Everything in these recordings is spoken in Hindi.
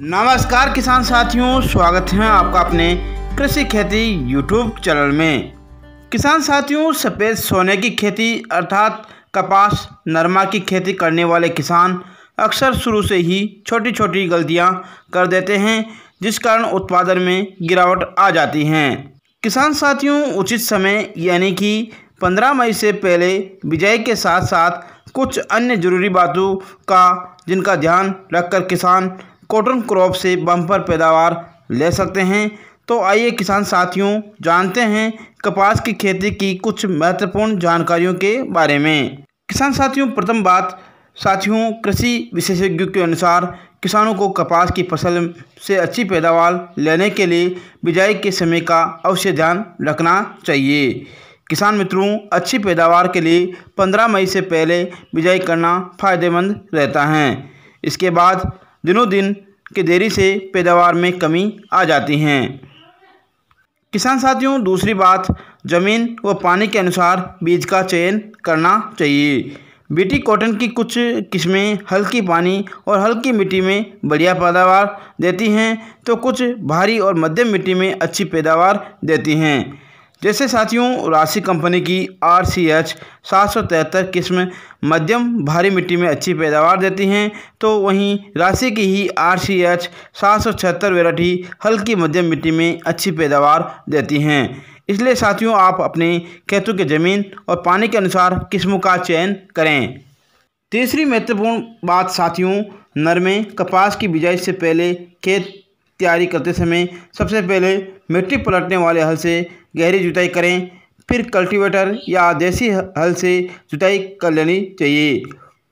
नमस्कार किसान साथियों स्वागत है आपका अपने कृषि खेती यूट्यूब चैनल में किसान साथियों सफ़ेद सोने की खेती अर्थात कपास नरमा की खेती करने वाले किसान अक्सर शुरू से ही छोटी छोटी गलतियां कर देते हैं जिस कारण उत्पादन में गिरावट आ जाती है किसान साथियों उचित समय यानी कि 15 मई से पहले विजय के साथ साथ कुछ अन्य जरूरी बातों का जिनका ध्यान रखकर किसान कॉटन क्रॉप से बम्पर पैदावार ले सकते हैं तो आइए किसान साथियों जानते हैं कपास की खेती की कुछ महत्वपूर्ण जानकारियों के बारे में किसान साथियों प्रथम बात साथियों कृषि विशेषज्ञों के अनुसार किसानों को कपास की फसल से अच्छी पैदावार लेने के लिए बिजाई के समय का अवश्य ध्यान रखना चाहिए किसान मित्रों अच्छी पैदावार के लिए 15 मई से पहले बिजाई करना फायदेमंद रहता है इसके बाद दिनों दिन की देरी से पैदावार में कमी आ जाती हैं किसान साथियों दूसरी बात ज़मीन व पानी के अनुसार बीज का चयन करना चाहिए बीटी कॉटन की कुछ किस्में हल्की पानी और हल्की मिट्टी में बढ़िया पैदावार देती हैं तो कुछ भारी और मध्यम मिट्टी में अच्छी पैदावार देती हैं जैसे साथियों राशि कंपनी की आर सी एच सात सौ तिहत्तर किस्म मध्यम भारी मिट्टी में अच्छी पैदावार देती हैं तो वहीं राशि की ही आर सी एच सात सौ छिहत्तर वेराइटी हल्की मध्यम मिट्टी में अच्छी पैदावार देती हैं इसलिए साथियों आप अपने खेतों के ज़मीन और पानी के अनुसार किस्मों का चयन करें तीसरी महत्वपूर्ण बात साथियों नरमे कपास की बिजाई से पहले खेत तैयारी करते समय सबसे पहले मिट्टी पलटने वाले हल से गहरी जुताई करें फिर कल्टीवेटर या देसी हल से जुताई कर लेनी चाहिए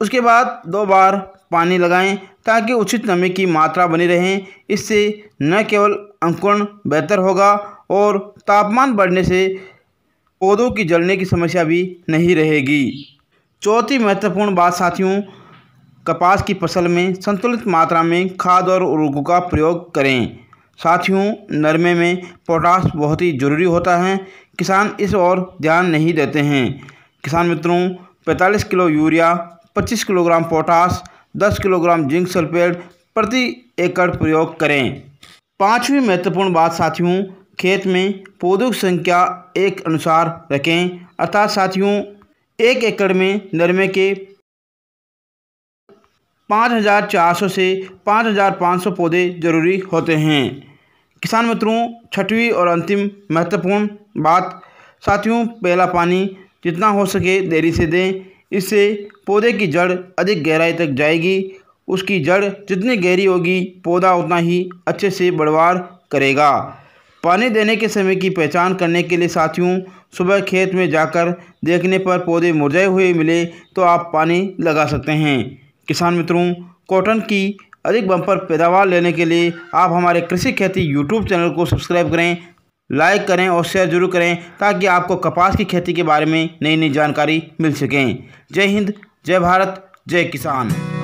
उसके बाद दो बार पानी लगाएं ताकि उचित नमी की मात्रा बनी रहे इससे न केवल अंकुरण बेहतर होगा और तापमान बढ़ने से पौधों की जलने की समस्या भी नहीं रहेगी चौथी महत्वपूर्ण बात साथियों कपास की फसल में संतुलित मात्रा में खाद और उर्वरकों का प्रयोग करें साथियों नरमे में पोटास बहुत ही ज़रूरी होता है किसान इस ओर ध्यान नहीं देते हैं किसान मित्रों 45 kilo urea 25 kilogram potash 10 kilogram zinc sulphate प्रति एकड़ प्रयोग करें पांचवी महत्वपूर्ण बात साथियों खेत में पौधों की संख्या एक अनुसार रखें अर्थात साथियों एक एकड़ में नरमे के 5,400 से 5,500 पौधे जरूरी होते हैं किसान मित्रों छठवीं और अंतिम महत्वपूर्ण बात साथियों पहला पानी जितना हो सके देरी से दें इससे पौधे की जड़ अधिक गहराई तक जाएगी उसकी जड़ जितनी गहरी होगी पौधा उतना ही अच्छे से बढ़वार करेगा पानी देने के समय की पहचान करने के लिए साथियों सुबह खेत में जाकर देखने पर पौधे मुरझाए हुए मिले तो आप पानी लगा सकते हैं किसान मित्रों कॉटन की अधिक बम्पर पैदावार लेने के लिए आप हमारे कृषि खेती यूट्यूब चैनल को सब्सक्राइब करें लाइक करें और शेयर जरूर करें ताकि आपको कपास की खेती के बारे में नई नई जानकारी मिल सकें जय हिंद जय भारत जय किसान